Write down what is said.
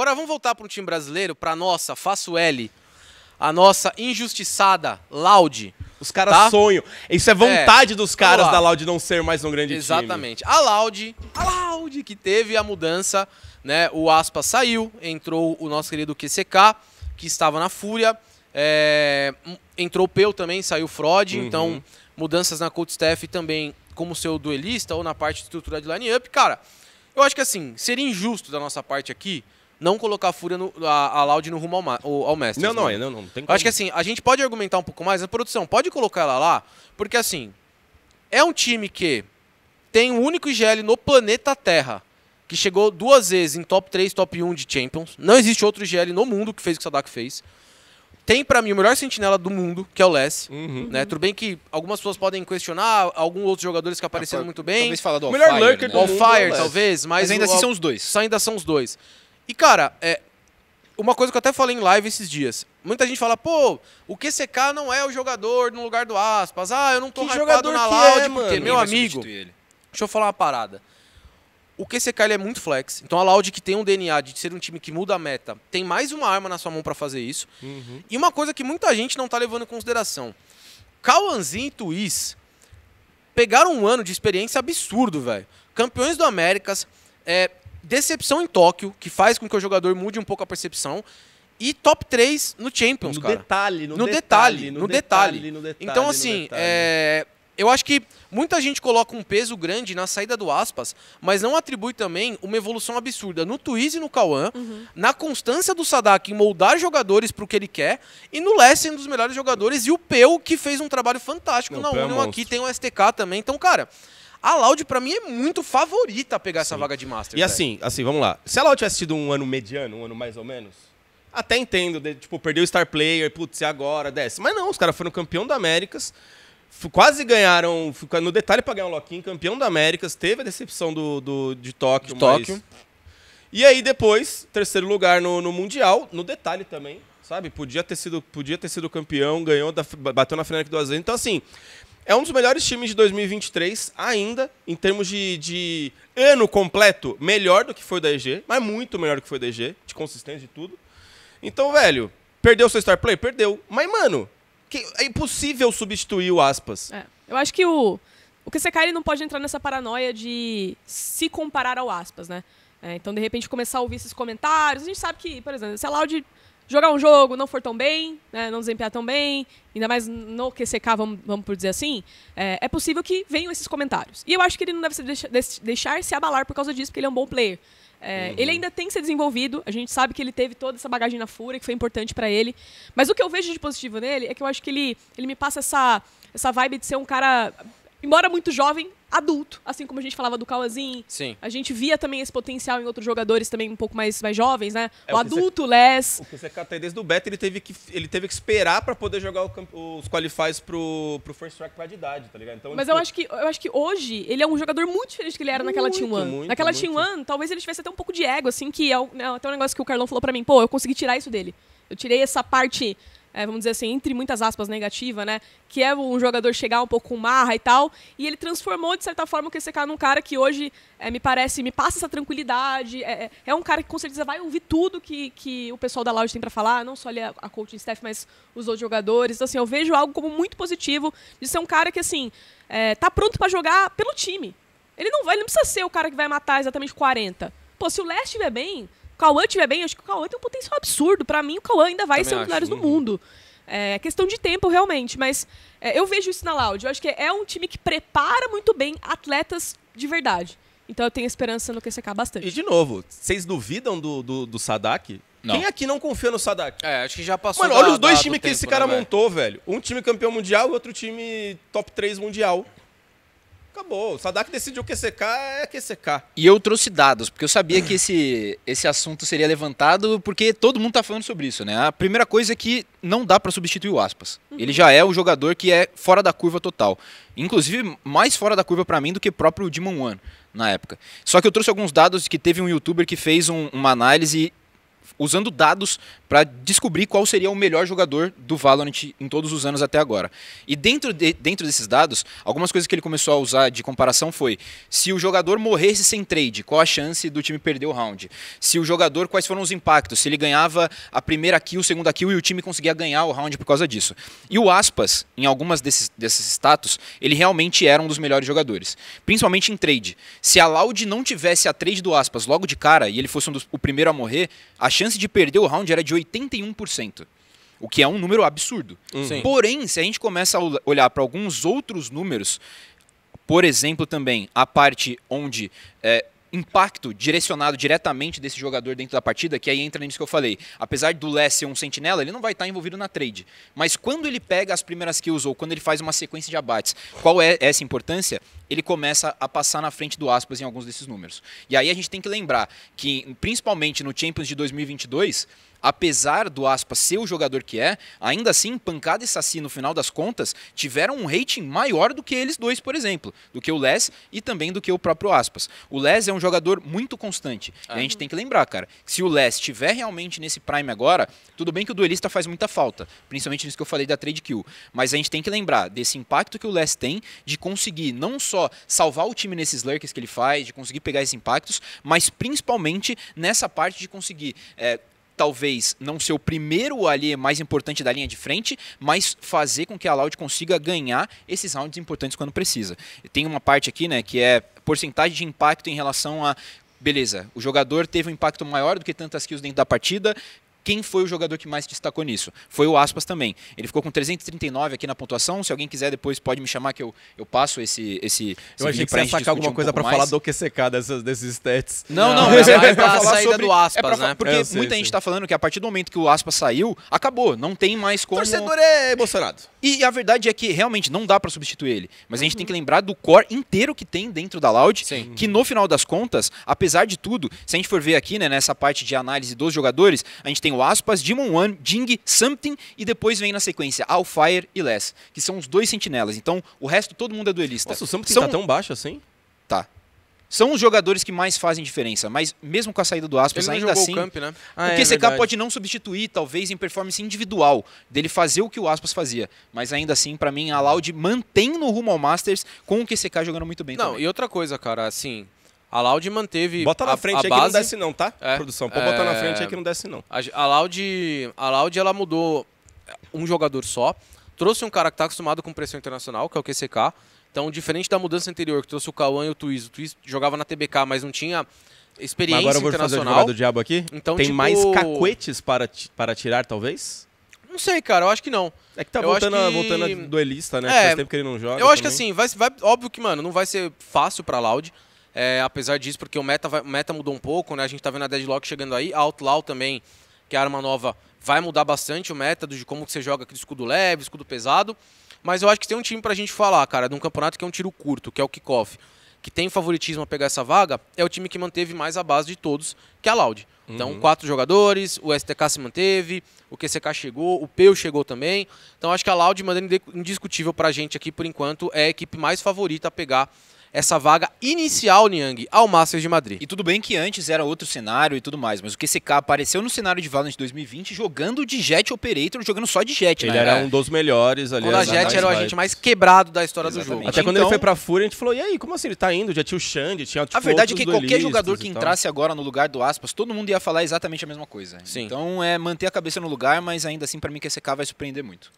Agora vamos voltar para o time brasileiro, para nossa, faço L, a nossa injustiçada Laude. Os caras tá? sonham. Isso é, é vontade é, dos caras da Laude não ser mais um grande Exatamente. time. Exatamente. A Laude, a Laude que teve a mudança, né? O Aspa saiu, entrou o nosso querido QCK, que estava na Fúria. É, entrou Peu também, saiu Frode. Uhum. Então, mudanças na coach staff também, como seu duelista ou na parte de estrutura de line-up. Cara, eu acho que assim, seria injusto da nossa parte aqui não colocar a Fúria, no, a, a Loud no rumo ao, ao, ao Mestre. Não, não, né? não, não, não tem como. Acho que assim, a gente pode argumentar um pouco mais. A produção pode colocar ela lá, porque assim, é um time que tem o um único IGL no planeta Terra que chegou duas vezes em top 3, top 1 de Champions. Não existe outro GL no mundo que fez o que o Sadak fez. Tem para mim o melhor sentinela do mundo, que é o Less. Uhum. Né? Tudo bem que algumas pessoas podem questionar, alguns outros jogadores que apareceram ah, muito bem. Talvez fala do melhor Lurker né? do All é Fire, talvez, mas, mas ainda o, assim são os dois. Ainda são os dois. E, cara, é, uma coisa que eu até falei em live esses dias. Muita gente fala, pô, o QCK não é o jogador no lugar do aspas. Ah, eu não tô que jogador na Loud, é, porque, mano? meu amigo. Deixa eu falar uma parada. O QCK ele é muito flex. Então a Loud que tem um DNA de ser um time que muda a meta, tem mais uma arma na sua mão para fazer isso. Uhum. E uma coisa que muita gente não tá levando em consideração. Cauanzin e Twiz pegaram um ano de experiência absurdo, velho. Campeões do Américas, é, decepção em Tóquio, que faz com que o jogador mude um pouco a percepção. E top 3 no Champions, no cara. Detalhe, no, no detalhe, detalhe, no detalhe. detalhe no detalhe. Então, assim, é... eu acho que muita gente coloca um peso grande na saída do Aspas, mas não atribui também uma evolução absurda no Twiz e no Cauã, uhum. na constância do Sadak em moldar jogadores para o que ele quer, e no Lessing, um dos melhores jogadores, e o Peu, que fez um trabalho fantástico na é União é aqui, tem o STK também. Então, cara, a Loud, pra mim, é muito favorita a pegar Sim. essa vaga de Master. E assim, assim, vamos lá. Se a Loud tivesse tido um ano mediano, um ano mais ou menos, até entendo, de, tipo, perdeu o Star Player, putz, e agora, desce. Mas não, os caras foram campeão da Américas, quase ganharam, no detalhe pra ganhar um Loki, campeão da Américas, teve a decepção do, do de Tóquio. De Tóquio. Mas... E aí depois, terceiro lugar no, no Mundial, no detalhe também, sabe? Podia ter sido, podia ter sido campeão, ganhou, da, bateu na final do Azevedo. Então, assim, é um dos melhores times de 2023 ainda, em termos de, de ano completo, melhor do que foi o da EG, mas muito melhor do que foi o da EG, de consistência e tudo. Então, velho, perdeu seu Star Play? Perdeu. Mas, mano, que, é impossível substituir o aspas. É, eu acho que o, o Kisekari não pode entrar nessa paranoia de se comparar ao aspas, né? É, então, de repente, começar a ouvir esses comentários. A gente sabe que, por exemplo, se a Loud jogar um jogo não for tão bem, né, não desempenhar tão bem, ainda mais no QCK, vamos, vamos por dizer assim, é, é, possível que venham esses comentários. E eu acho que ele não deve se deixa, deixar se abalar por causa disso, porque ele é um bom player. É, uhum. Ele ainda tem que ser desenvolvido, a gente sabe que ele teve toda essa bagagem na fúria, que foi importante para ele. Mas o que eu vejo de positivo nele é que eu acho que ele, ele me passa essa, essa vibe de ser um cara embora muito jovem, adulto, assim como a gente falava do cauazinho Sim. A gente via também esse potencial em outros jogadores também um pouco mais, mais jovens, né? É, o, o adulto, você, Les. O que você cata desde o beto ele teve que, ele teve que esperar para poder jogar o, os qualifies pro, pro First track pra de idade, tá ligado? Então, Mas eu, acho que, eu acho que hoje ele é um jogador muito diferente do que ele era muito, naquela Team One. Muito, naquela muito. Team One, talvez ele tivesse até um pouco de ego, assim, que é, o, é até um negócio que o Carlão falou para mim, pô, eu consegui tirar isso dele. Eu tirei essa parte é, vamos dizer assim, entre muitas aspas, negativa, né? Que é um jogador chegar um pouco com marra e tal. E ele transformou, de certa forma, o QCK num cara que hoje é, me parece, me passa essa tranquilidade. É, é, é um cara que com certeza vai ouvir tudo que, que o pessoal da Loud tem para falar, não só ali a, a coaching staff, mas os outros jogadores. Então, assim, eu vejo algo como muito positivo de ser um cara que, assim, é, tá pronto para jogar pelo time. Ele não, vai, ele não precisa ser o cara que vai matar exatamente 40. Pô, se o Leste estiver bem, Cauã estiver bem, acho que o Cauã tem um potencial absurdo. Para mim, o Cauã ainda vai Também ser um dos melhores do mundo. É, é questão de tempo, realmente. Mas é, eu vejo isso na Loud. Eu acho que é um time que prepara muito bem atletas de verdade. Então eu tenho esperança no QCK bastante. E de novo, vocês duvidam do, do, do Sadak? Não. Quem aqui não confia no Sadak? É, acho que já passou. Mano, da, olha os dois times que tempo, esse cara né, montou, velho. Um time campeão mundial e outro time top 3 mundial. Acabou. O Sadak decidiu que secar é que secar. E eu trouxe dados, porque eu sabia que esse, esse assunto seria levantado, porque todo mundo tá falando sobre isso, né? A primeira coisa é que não dá para substituir o Aspas. Uhum. Ele já é o jogador que é fora da curva total. Inclusive, mais fora da curva para mim do que próprio Demon One na época. Só que eu trouxe alguns dados que teve um youtuber que fez um, uma análise usando dados para descobrir qual seria o melhor jogador do Valorant em todos os anos até agora. E dentro, de, dentro desses dados, algumas coisas que ele começou a usar de comparação foi se o jogador morresse sem trade, qual a chance do time perder o round? Se o jogador, quais foram os impactos? Se ele ganhava a primeira kill, segunda kill e o time conseguia ganhar o round por causa disso. E o Aspas, em algumas desses, desses status, ele realmente era um dos melhores jogadores, principalmente em trade. Se a Loud não tivesse a trade do Aspas logo de cara e ele fosse um dos, o primeiro a morrer, a chance chance de perder o round era de 81%. O que é um número absurdo. Uhum. Sim. Porém, se a gente começa a olhar para alguns outros números, por exemplo, também a parte onde é, impacto direcionado diretamente desse jogador dentro da partida, que aí entra nisso que eu falei. Apesar do Less ser um sentinela, ele não vai estar envolvido na trade. Mas quando ele pega as primeiras kills ou quando ele faz uma sequência de abates, qual é essa importância? Ele começa a passar na frente do aspas em alguns desses números. E aí a gente tem que lembrar que, principalmente no Champions de 2022 apesar do Aspas ser o jogador que é, ainda assim, Pancada e Saci, no final das contas, tiveram um rating maior do que eles dois, por exemplo, do que o Les e também do que o próprio Aspas. O Les é um jogador muito constante. Ah. E a gente tem que lembrar, cara, que se o Les estiver realmente nesse prime agora, tudo bem que o duelista faz muita falta, principalmente nisso que eu falei da trade kill, mas a gente tem que lembrar desse impacto que o Les tem de conseguir não só salvar o time nesses lurks que ele faz, de conseguir pegar esses impactos, mas principalmente nessa parte de conseguir é, talvez não ser o primeiro ali mais importante da linha de frente, mas fazer com que a Loud consiga ganhar esses rounds importantes quando precisa. tem uma parte aqui, né, que é porcentagem de impacto em relação a beleza, o jogador teve um impacto maior do que tantas kills dentro da partida, quem foi o jogador que mais destacou nisso? Foi o Aspas também. Ele ficou com 339 aqui na pontuação. Se alguém quiser, depois pode me chamar que eu, eu passo esse. esse eu achei que você ia sacar alguma coisa para falar do QCK dessas, desses stats. Não, não, não é, é, é pra para falar saída sobre, do Aspas, é pra, né? É, Porque muita gente está falando que a partir do momento que o Aspas saiu, acabou. Não tem mais como. Torcedor é emocionado. E a verdade é que realmente não dá para substituir ele. Mas a gente uhum. tem que uhum. lembrar do core inteiro que tem dentro da Loud, Sim. que no final das contas, apesar de tudo, se a gente for ver aqui, né, nessa parte de análise dos jogadores, a gente tem o Aspas, Demon One, Ding, Something e depois vem na sequência Alfire e Less, que são os dois sentinelas. Então, o resto todo mundo é duelista. Nossa, o Something são... tá tão baixo assim? São os jogadores que mais fazem diferença, mas mesmo com a saída do Aspas, ainda assim. O, camp, né? ah, o QCK é pode não substituir, talvez, em performance individual, dele fazer o que o Aspas fazia. Mas ainda assim, para mim, a Loud mantém no rumo ao Masters com o QCK jogando muito bem. Não, também. e outra coisa, cara, assim. A Loud manteve. Bota na a, frente a, base. que não desce, não, tá? É, Produção, pode botar na frente aí que não desce, não. A, a, a ela mudou um jogador só, trouxe um cara que tá acostumado com pressão internacional, que é o QCK então, diferente da mudança anterior que trouxe o Cauã e o Twiz, o Twiz jogava na TBK, mas não tinha experiência mas agora eu vou fazer o do diabo aqui. Então, Tem tipo... mais cacuetes para, para tirar, talvez? Não sei, cara, eu acho que não. É que tá voltando, que... A, voltando a duelista, né? É, Faz tempo que ele não joga. Eu acho também. que assim, vai, vai, óbvio que, mano, não vai ser fácil pra Loud. É, apesar disso, porque o meta, vai, o meta mudou um pouco, né? A gente tá vendo a Deadlock chegando aí. A Outlaw também, que é a arma nova, vai mudar bastante o meta de como que você joga aquele escudo leve, escudo pesado. Mas eu acho que tem um time pra gente falar, cara, de um campeonato que é um tiro curto, que é o kickoff, que tem favoritismo a pegar essa vaga, é o time que manteve mais a base de todos, que é a Laude. Então, uhum. quatro jogadores, o STK se manteve, o QCK chegou, o Peu chegou também. Então, acho que a Laude, de maneira indiscutível pra gente aqui por enquanto, é a equipe mais favorita a pegar essa vaga inicial, Niang, ao Masters de Madrid. E tudo bem que antes era outro cenário e tudo mais, mas o QCK apareceu no cenário de Valorant 2020 jogando de Jet Operator, jogando só de Jet. Ele né? era é. um dos melhores ali. Quando a né, Jet era o agente mais quebrado da história Exatamente. do jogo. Até quando então, ele foi pra Fúria, a gente falou, e aí, como assim? Ele tá indo, já tinha o Xande, tinha tipo, A verdade é que qualquer jogador que entrasse agora no lugar do Aspas, todo mundo ia falar exatamente a mesma coisa. Sim. Então é manter a cabeça no lugar, mas ainda assim, para mim, QCK vai surpreender muito.